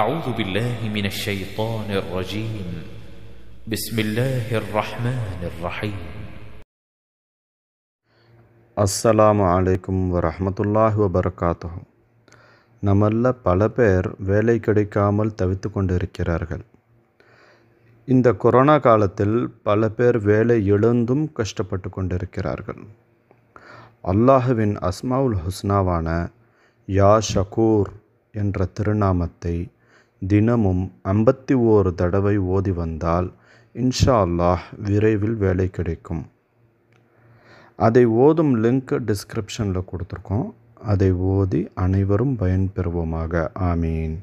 أعوذ بالله من الشيطان الرجيم بسم الله الرحمن الرحيم அஸ்ஸலாம் அலைக்கும் வரமத்துல்லாஹ் வபரகாத்து நம்மள பல பேர் வேலை கிடைக்காமல் தவித்து கொண்டிருக்கிறார்கள் இந்த கொரோனா காலத்தில் பல பேர் வேலை எழுந்தும் கஷ்டப்பட்டு கொண்டிருக்கிறார்கள் அல்லாஹுவின் அஸ்மாவுல் ஹுஸ்னாவான யா ஷகூர் என்ற திருநாமத்தை தினமும் ஐம்பத்தி ஓரு தடவை ஓதி வந்தால் இன்ஷா அல்லாஹ் விரைவில் வேலை கிடைக்கும் அதை ஓதும் லிங்க் டிஸ்கிரிப்ஷனில் கொடுத்துருக்கோம் அதை ஓதி அனைவரும் பயன்பெறுவோமாக ஆமீன்